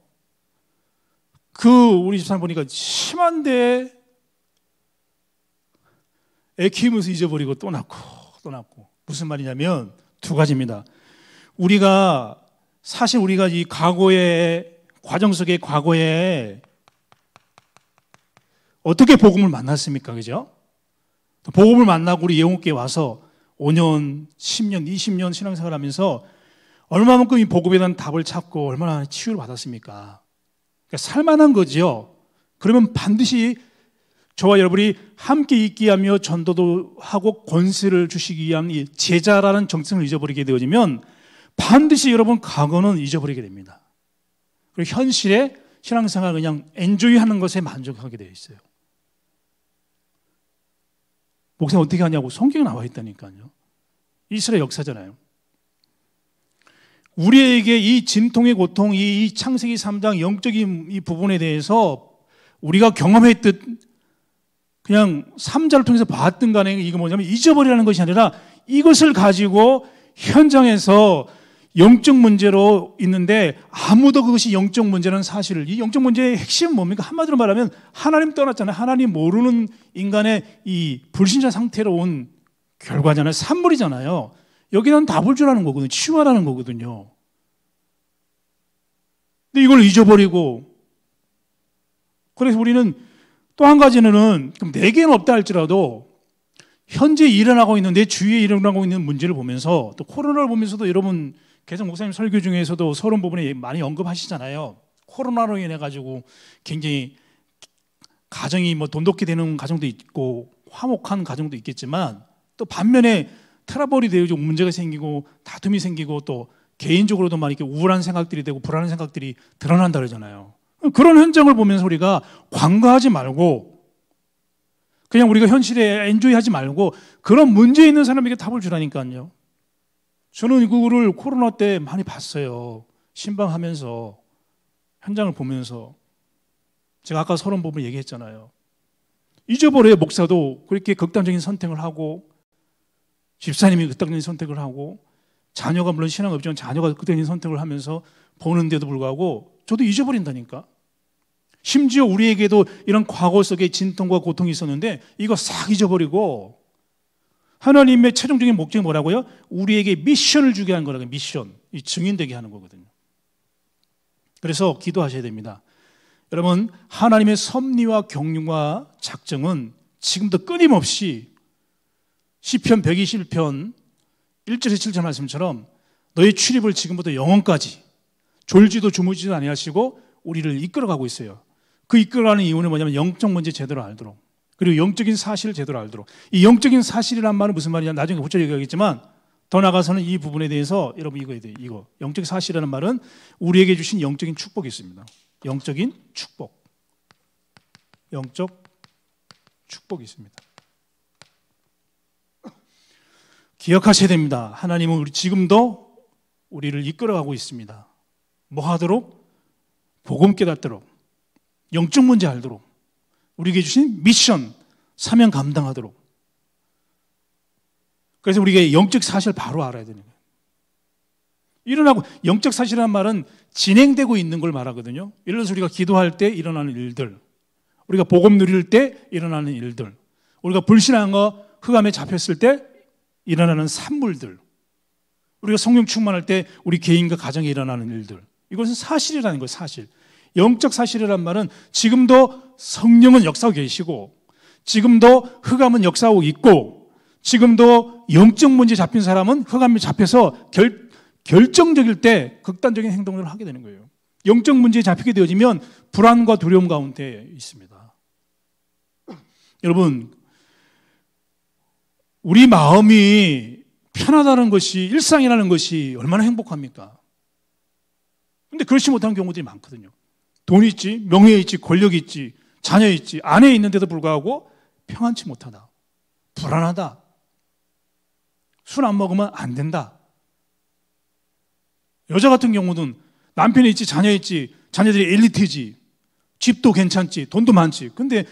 그 우리 집사람 보니까 심한데 애 키우면서 잊어버리고 또 낳고 또 낳고 무슨 말이냐면 두 가지입니다. 우리가 사실 우리가 이 과거의 과정 속의 과거에 어떻게 복음을 만났습니까? 그죠? 복음을 만나고 우리 예원교 와서 5년, 10년, 20년 신앙생활 하면서 얼마만큼 이 복음에 대한 답을 찾고 얼마나 치유를 받았습니까? 그러니까 살만한 거지 그러면 반드시 저와 여러분이 함께 있게 하며 전도도 하고 권세를 주시기 위한 제자라는 정성을 잊어버리게 되어지면 반드시 여러분 과거는 잊어버리게 됩니다. 그리고 현실에 신앙생활 그냥 엔조이 하는 것에 만족하게 되어 있어요. 목사 어떻게 하냐고 성경에 나와 있다니까요. 이스라엘 역사잖아요. 우리에게 이 진통의 고통, 이 창세기 3장 영적인 이 부분에 대해서 우리가 경험했듯 그냥 3자를 통해서 봤든 간에 이게 뭐냐면 잊어버리라는 것이 아니라 이것을 가지고 현장에서 영적 문제로 있는데 아무도 그것이 영적 문제라는 사실을 이 영적 문제의 핵심은 뭡니까? 한마디로 말하면 하나님 떠났잖아요. 하나님 모르는 인간의 이 불신자 상태로 온 결과잖아요. 산물이잖아요. 여기는 답을 주라는 거거든요. 치유하라는 거거든요. 근데 이걸 잊어버리고 그래서 우리는 또한 가지는 그럼 네 개는 없다 할지라도 현재 일어나고 있는 내 주위에 일어나고 있는 문제를 보면서 또 코로나를 보면서도 여러분 계속 목사님 설교 중에서도 서론 부분에 많이 언급하시잖아요. 코로나로 인해 가지고 굉장히 가정이 뭐 돈독히 되는 가정도 있고 화목한 가정도 있겠지만 또 반면에 트러블이 되고 문제가 생기고 다툼이 생기고 또 개인적으로도 막 이렇게 우울한 생각들이 되고 불안한 생각들이 드러난다 그러잖아요. 그런 현장을 보면서 우리가 관과하지 말고 그냥 우리가 현실에 엔조이 하지 말고 그런 문제 있는 사람에게 답을 주라니까요. 저는 이거를 코로나 때 많이 봤어요. 신방하면서 현장을 보면서 제가 아까 서론 부분 얘기했잖아요. 잊어버려요 목사도 그렇게 극단적인 선택을 하고 집사님이 극단적인 선택을 하고 자녀가 물론 신앙 없지만 자녀가 극단적인 선택을 하면서 보는데도 불구하고 저도 잊어버린다니까. 심지어 우리에게도 이런 과거 속의 진통과 고통이 있었는데 이거 싹 잊어버리고 하나님의 최종적인 목적이 뭐라고요? 우리에게 미션을 주게 하 거라고 미션. 이 증인되게 하는 거거든요. 그래서 기도하셔야 됩니다. 여러분, 하나님의 섭리와 경륜과 작정은 지금도 끊임없이 시편 121편 1절에서 7절 말씀처럼 너의 출입을 지금부터 영원까지 졸지도 주무지도 아니하시고 우리를 이끌어가고 있어요. 그 이끌어가는 이유는 뭐냐면 영적 문제 제대로 알도록 그리고 영적인 사실을 제대로 알도록 이 영적인 사실이란 말은 무슨 말이냐 나중에 후처 얘기하겠지만 더 나가서는 이 부분에 대해서 여러분 이거에 대해 이거 영적 사실이라는 말은 우리에게 주신 영적인 축복이 있습니다. 영적인 축복, 영적 축복이 있습니다. 기억하셔야 됩니다. 하나님은 우리 지금도 우리를 이끌어가고 있습니다. 뭐 하도록 복음 깨닫도록 영적 문제 알도록 우리에게 주신 미션, 사명 감당하도록 그래서 우리가 영적 사실 바로 알아야 되는 거예요. 일어나고 영적 사실이란 말은 진행되고 있는 걸 말하거든요. 예를 들어서 우리가 기도할 때 일어나는 일들, 우리가 복음 누릴 때 일어나는 일들, 우리가 불신한거 흑암에 잡혔을 때 일어나는 산물들, 우리가 성령 충만할 때 우리 개인과 가정에 일어나는 일들. 이것은 사실이라는 거예요, 사실. 영적 사실이란 말은 지금도 성령은 역사하고 계시고 지금도 흑암은 역사하고 있고 지금도 영적 문제 잡힌 사람은 흑암에 잡혀서 결, 결정적일 때 극단적인 행동을 하게 되는 거예요. 영적 문제에 잡히게 되어지면 불안과 두려움 가운데 있습니다. 여러분, 우리 마음이 편하다는 것이 일상이라는 것이 얼마나 행복합니까? 근데 그렇지 못한 경우들이 많거든요. 돈 있지, 명예 있지, 권력 있지, 자녀 있지, 아내 있는데도 불구하고 평안치 못하다. 불안하다. 술 안 먹으면 안 된다. 여자 같은 경우는 남편이 있지, 자녀 있지, 자녀들이 엘리트지, 집도 괜찮지, 돈도 많지. 근데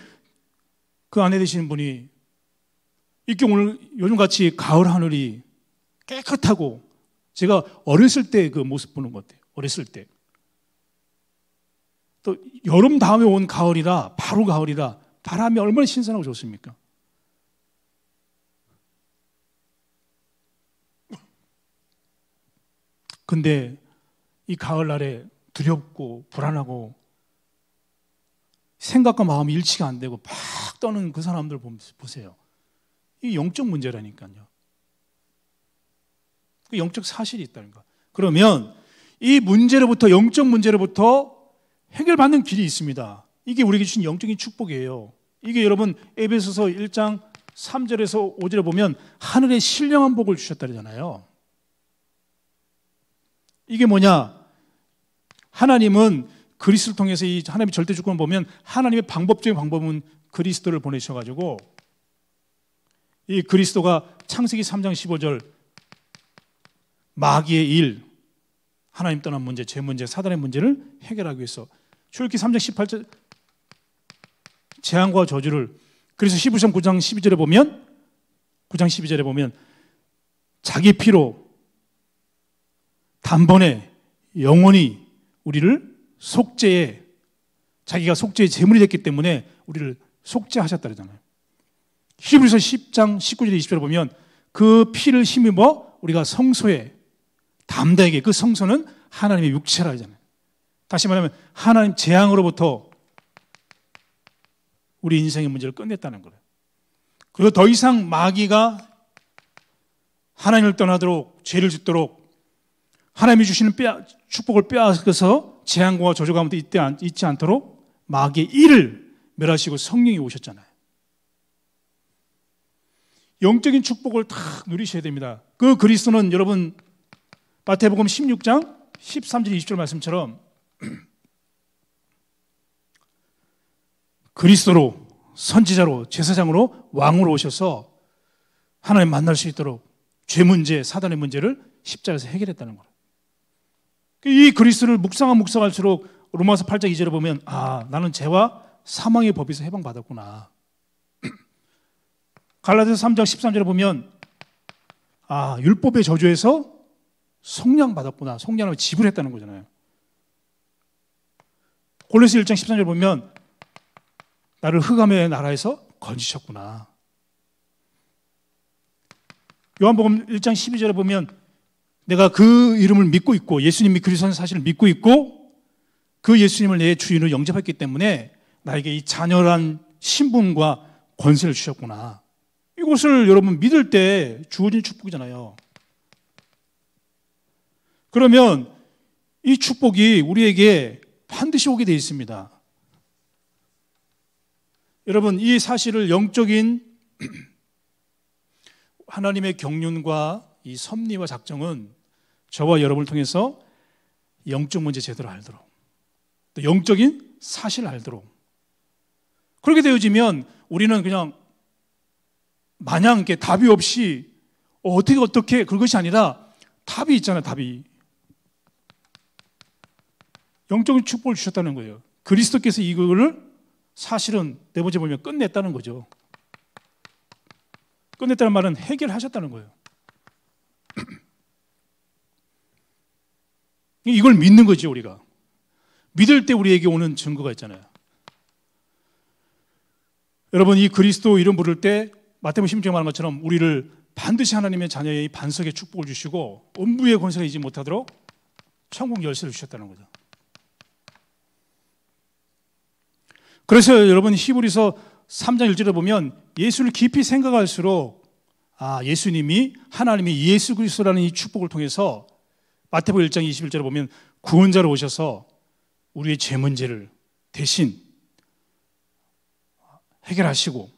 그 아내 되시는 분이 이 경우는 요즘같이 가을 하늘이 깨끗하고 제가 어렸을 때 그 모습 보는 것 같아요. 어렸을 때. 또 여름 다음에 온 가을이라 바로 가을이라 바람이 얼마나 신선하고 좋습니까? 근데 이 가을날에 두렵고 불안하고 생각과 마음이 일치가 안 되고 팍 떠는 그 사람들 보세요. 이 영적 문제라니까요. 그 영적 사실이 있다는 거. 그러면 이 문제로부터 영적 문제로부터 해결받는 길이 있습니다. 이게 우리에게 주신 영적인 축복이에요. 이게 여러분 에베소서 1장 3절에서 5절에 보면 하늘의 신령한 복을 주셨다잖아요. 이게 뭐냐? 하나님은 그리스도를 통해서 이 하나님의 절대 주권을 보면 하나님의 방법적인 방법은 그리스도를 보내셔 가지고 이 그리스도가 창세기 3장 15절 마귀의 일 하나님 떠난 문제, 제 문제, 사단의 문제를 해결하기 위해서 출기 3장 18절 재앙과 저주를 그래서 시부상 9장 12절에 보면 9장 12절에 보면 자기 피로 단번에 영원히 우리를 속죄에 자기가 속죄의 제물이 됐기 때문에 우리를 속죄하셨다 그러잖아요. 히브리서 10장 19절 20절에 보면 그 피를 힘입어 우리가 성소에 담대하게 그 성소는 하나님의 육체라 하잖아요. 다시 말하면 하나님 재앙으로부터 우리 인생의 문제를 끝냈다는 거예요. 그리고 더 이상 마귀가 하나님을 떠나도록 죄를 짓도록 하나님이 주시는 빼앗, 축복을 빼앗아서 재앙과 저주 가운데 있지, 있지 않도록 마귀의 일을 멸하시고 성령이 오셨잖아요. 영적인 축복을 다 누리셔야 됩니다. 그 그리스도는 여러분 마태복음 16장 13절 20절 말씀처럼 그리스도로 선지자로 제사장으로 왕으로 오셔서 하나님 만날 수 있도록 죄 문제, 사단의 문제를 십자가에서 해결했다는 거예요. 이 그리스도를 묵상한 묵상할수록 로마서 8장 2절에 보면 아, 나는 죄와 사망의 법에서 해방받았구나. 갈라디아서 3장 13절에 보면 아, 율법의 저주에서 성량 받았구나. 성량을 지불했다는 거잖아요. 골로새 1장 13절 보면 나를 흑암의 나라에서 건지셨구나. 요한복음 1장 12절에 보면 내가 그 이름을 믿고 있고 예수님이 그리스도라는 사실을 믿고 있고 그 예수님을 내 주인으로 영접했기 때문에 나에게 이 자녀란 신분과 권세를 주셨구나. 이것을 여러분 믿을 때 주어진 축복이잖아요. 그러면 이 축복이 우리에게 반드시 오게 되어 있습니다. 여러분, 이 사실을 영적인 하나님의 경륜과 이 섭리와 작정은 저와 여러분을 통해서 영적 문제 제대로 알도록, 또 영적인 사실을 알도록. 그렇게 되어지면 우리는 그냥 마냥 이렇게 답이 없이 어떻게 어떻게 그것이 아니라 답이 있잖아요, 답이. 영적인 축복을 주셨다는 거예요. 그리스도께서 이거를 사실은 네 번째 보면 끝냈다는 거죠. 끝냈다는 말은 해결하셨다는 거예요. 이걸 믿는 거지 우리가. 믿을 때 우리에게 오는 증거가 있잖아요. 여러분 이 그리스도 이름 부를 때 마태복음 16장 말한 것처럼 우리를 반드시 하나님의 자녀의 반석의 축복을 주시고 음부의 권세가 이지 못하도록 천국 열쇠를 주셨다는 거죠. 그래서 여러분 히브리서 3장 1절에 보면 예수를 깊이 생각할수록 아, 예수님이 하나님이 예수 그리스도라는 이 축복을 통해서 마태복 1장 21절에 보면 구원자로 오셔서 우리의 죄 문제를 대신 해결하시고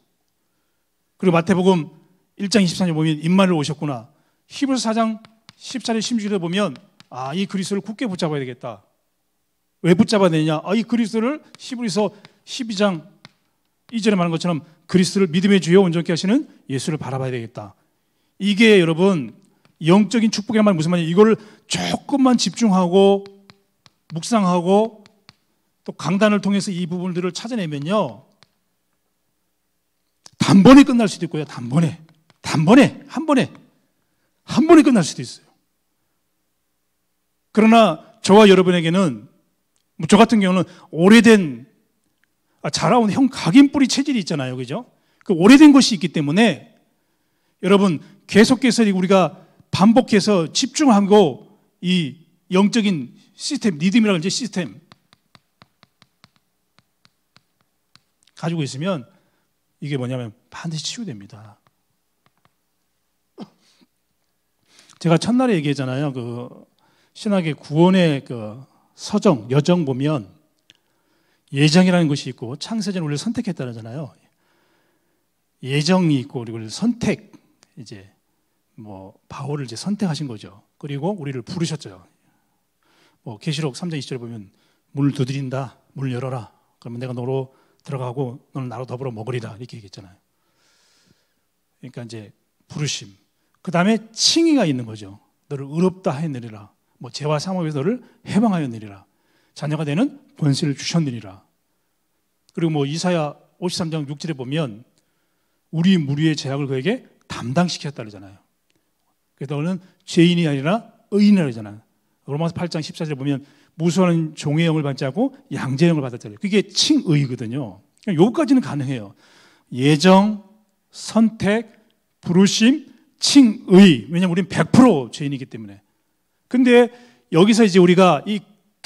그리고 마태복음 1장 23절 에 보면 임마를 오셨구나. 히브리서 4장 14절 에 심지어 보면 아, 이 그리스도를 굳게 붙잡아야 되겠다. 왜 붙잡아야 되냐? 아, 이 그리스도를 히브리서 12장 2절에 말한 것처럼 그리스도를 믿음의 주여 온전케 하시는 예수를 바라봐야 되겠다. 이게 여러분 영적인 축복이란 말 무슨 말이에 이거를 조금만 집중하고 묵상하고 또 강단을 통해서 이 부분들을 찾아내면요. 단번에 끝날 수도 있고요. 단번에. 단번에. 한 번에. 한 번에 끝날 수도 있어요. 그러나 저와 여러분에게는 뭐 저 같은 경우는 오래된 아, 자라온 형 각인뿌리 체질이 있잖아요. 그죠? 그 오래된 것이 있기 때문에 여러분 계속해서 우리가 반복해서 집중하고 이 영적인 시스템, 리듬이라고 이제 시스템 가지고 있으면 이게 뭐냐면 반드시 치유됩니다. 제가 첫날에 얘기했잖아요. 그 신학의 구원의 그 서정, 여정 보면 예정이라는 것이 있고 창세전 우리를 선택했다잖아요. 예정이 있고 우리를 선택 이제 뭐 바울을 이제 선택하신 거죠. 그리고 우리를 부르셨죠. 뭐 계시록 3장 2절에 보면 문을 두드린다. 문을 열어라. 그러면 내가 너로 들어가고 너는 나로 더불어 먹으리라. 이렇게 얘기했잖아요. 그러니까 이제 부르심. 그다음에 칭의가 있는 거죠. 너를 의롭다 하였느니라. 뭐 죄와 상업에서 너를 해방하였느니라. 자녀가 되는 권세를 주셨느니라. 그리고 뭐 이사야 53장 6절에 보면 우리 무리의 제약을 그에게 담당시켰다 그러잖아요. 그래서 너는 죄인이 아니라 의인이라 그러잖아요. 로마서 8장 14절에 보면 무수한 종의 영을 받지 않고 양재 영을 받았잖아요. 그게 칭의거든요. 여기까지는 그러니까 가능해요. 예정, 선택, 부르심, 칭의. 왜냐면 우리는 100% 죄인이기 때문에. 근데 여기서 이제 우리가 이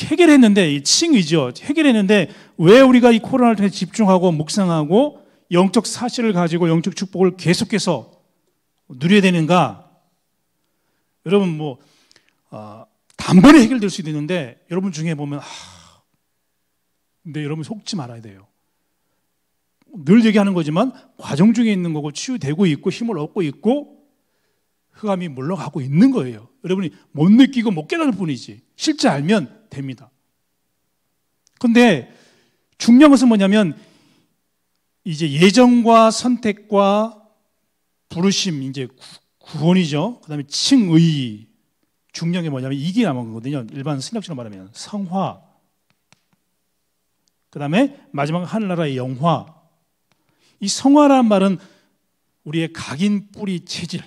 해결했는데 이 칭이죠. 해결했는데 왜 우리가 이 코로나를 통해 집중하고 묵상하고 영적 사실을 가지고 영적 축복을 계속해서 누려야 되는가? 여러분 뭐 어, 단번에 해결될 수도 있는데 여러분 중에 보면 하, 아, 근데 여러분 속지 말아야 돼요. 늘 얘기하는 거지만 과정 중에 있는 거고 치유되고 있고 힘을 얻고 있고 흑암이 물러가고 있는 거예요. 여러분이 못 느끼고 못 깨달을 뿐이지. 실제 알면 됩니다. 근데 중요한 것은 뭐냐면 이제 예정과 선택과 부르심, 이제 구원이죠. 그 다음에 칭의. 중요한 게 뭐냐면 이게 남은 거거든요. 일반 신학적으 말하면 성화. 그 다음에 마지막 하늘나라의 영화. 이 성화라는 말은 우리의 각인 뿌리 체질.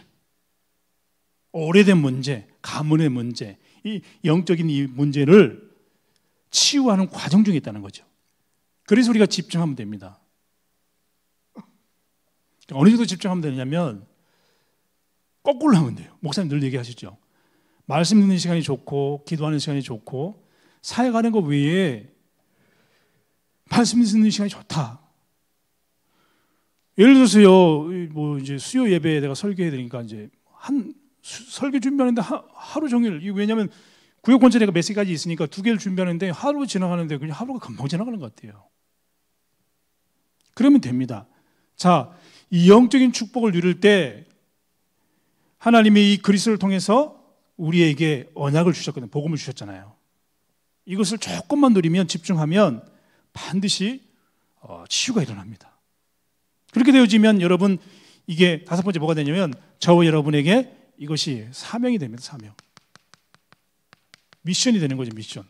오래된 문제, 가문의 문제, 이 영적인 이 문제를 치유하는 과정 중에 있다는 거죠. 그래서 우리가 집중하면 됩니다. 그러니까 어느 정도 집중하면 되냐면 거꾸로 하면 돼요. 목사님 늘 얘기하시죠. 말씀 듣는 시간이 좋고 기도하는 시간이 좋고 사역가는것 외에 말씀 듣는 시간이 좋다. 예를 들어서요, 뭐 이제 수요 예배에 내가 설교해 드리니까 이제 한 설교 준비하는데 하, 하루 종일 왜냐하면 구역 권체대가 몇 세까지 있으니까 두 개를 준비하는데 하루 지나가는데 그냥 하루가 금방 지나가는 것 같아요. 그러면 됩니다. 자, 이 영적인 축복을 누릴 때 하나님이 이 그리스도를 통해서 우리에게 언약을 주셨거든요. 복음을 주셨잖아요. 이것을 조금만 누리면 집중하면 반드시 어, 치유가 일어납니다. 그렇게 되어지면 여러분 이게 다섯 번째 뭐가 되냐면 저와 여러분에게 이것이 사명이 됩니다. 사명. 미션이 되는 거죠. 미션.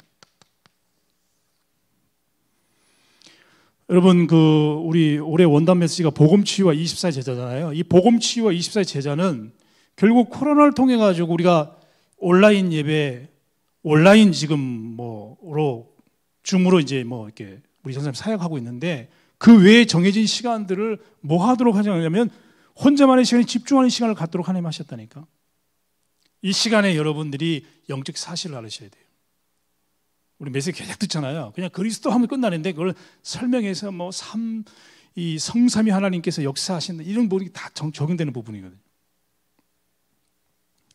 여러분 그 우리 올해 원단 메시지가 복음 치유와 24의 제자잖아요. 이 복음 치유와 24의 제자는 결국 코로나를 통해 가지고 우리가 온라인 예배 온라인 지금 뭐로 줌으로 이제 뭐 이렇게 우리 선생님 사역하고 있는데 그 외에 정해진 시간들을 뭐 하도록 하냐면 혼자만의 시간에 집중하는 시간을 갖도록 하나님 하셨다니까. 이 시간에 여러분들이 영적 사실을 알으셔야 돼요. 우리 메시지 계속 듣잖아요. 그냥 그리스도 하면 끝나는데 그걸 설명해서 뭐 삼, 이 성삼위 하나님께서 역사하신다 이런 부분이 다 적용되는 부분이거든요.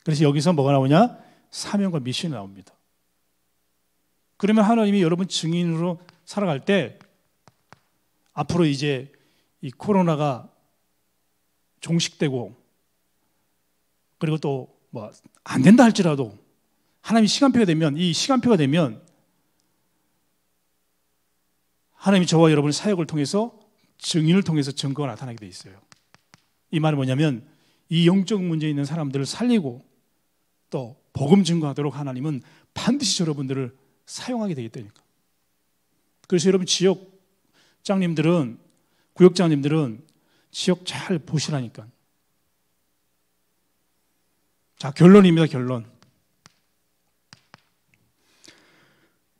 그래서 여기서 뭐가 나오냐? 사명과 미션이 나옵니다. 그러면 하나님이 여러분 증인으로 살아갈 때 앞으로 이제 이 코로나가 종식되고 그리고 또뭐 안 된다 할지라도 하나님이 시간표가 되면 이 시간표가 되면 하나님이 저와 여러분의 사역을 통해서 증인을 통해서 증거가 나타나게 돼 있어요. 이 말은 뭐냐면 이 영적 문제 있는 사람들을 살리고 또 복음 증거하도록 하나님은 반드시 여러분들을 사용하게 되겠다니까 그래서 여러분 지역 장님들은 구역장님들은 지역 잘 보시라니까. 자, 결론입니다, 결론.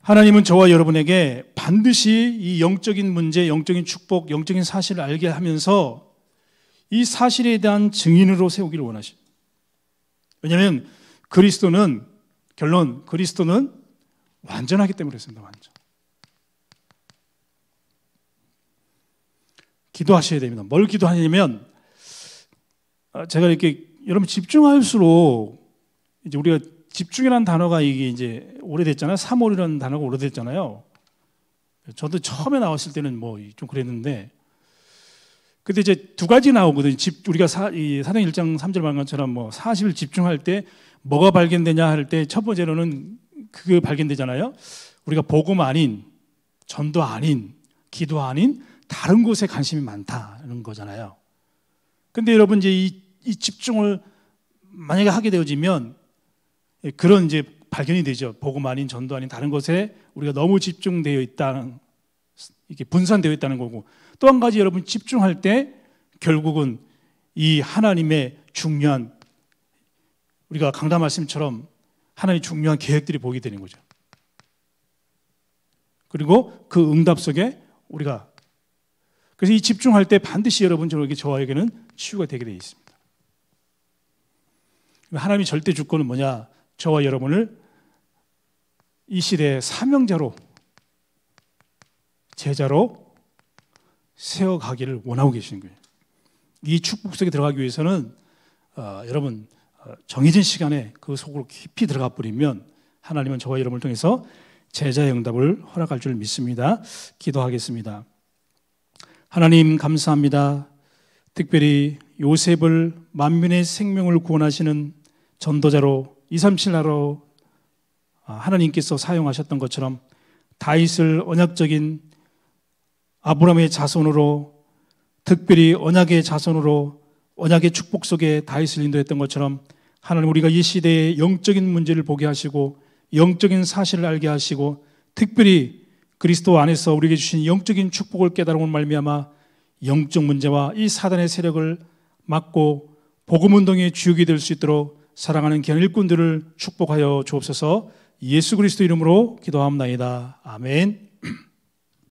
하나님은 저와 여러분에게 반드시 이 영적인 문제, 영적인 축복, 영적인 사실을 알게 하면서 이 사실에 대한 증인으로 세우기를 원하십니다. 왜냐하면 그리스도는 결론 그리스도는 완전하기 때문에 그렇습니다. 완전. 기도하셔야 됩니다. 뭘 기도하냐면 아, 제가 이렇게 여러분 집중할수록 이제 우리가 집중이라는 단어가 이게 이제 오래됐잖아요. 3월이라는 단어가 오래됐잖아요. 저도 처음에 나왔을 때는 뭐좀 그랬는데 근데 이제 두 가지 나오거든요. 집 우리가 사, 도행 1장 3절 말씀처럼 뭐 40일 집중할 때 뭐가 발견되냐 할 때 첫 번째로는 그게 발견되잖아요. 우리가 복음 아닌 전도 아닌 기도 아닌 다른 곳에 관심이 많다는 거잖아요. 근데 여러분 이제 이이 집중을 만약에 하게 되어지면 예, 그런 이제 발견이 되죠. 보고 아닌 전도 아닌 다른 것에 우리가 너무 집중되어 있다는 이렇게 분산되어 있다는 거고 또 한 가지 여러분 집중할 때 결국은 이 하나님의 중요한 우리가 강단 말씀처럼 하나님의 중요한 계획들이 보게 되는 거죠. 그리고 그 응답 속에 우리가 그래서 이 집중할 때 반드시 여러분 저에게 저에게는 치유가 되게 되어 있습니다. 하나님이 절대 주권은 뭐냐? 저와 여러분을 이 시대의 사명자로 제자로 세워가기를 원하고 계시는 거예요. 이 축복 속에 들어가기 위해서는 어, 여러분 어, 정해진 시간에 그 속으로 깊이 들어가 버리면 하나님은 저와 여러분을 통해서 제자의 응답을 허락할 줄 믿습니다. 기도하겠습니다. 하나님 감사합니다. 특별히 요셉을 만민의 생명을 구원하시는 전도자로 이삼신하로 아, 하나님께서 사용하셨던 것처럼 다윗을 언약적인 아브라함의 자손으로 특별히 언약의 자손으로 언약의 축복 속에 다윗을 인도했던 것처럼 하나님 우리가 이 시대의 영적인 문제를 보게 하시고 영적인 사실을 알게 하시고 특별히 그리스도 안에서 우리에게 주신 영적인 축복을 깨달음을 말미암아 영적 문제와 이 사단의 세력을 막고 복음 운동의 주역이 될 수 있도록 사랑하는 견일꾼들을 축복하여 주옵소서 예수 그리스도 이름으로 기도합나이다. 아멘.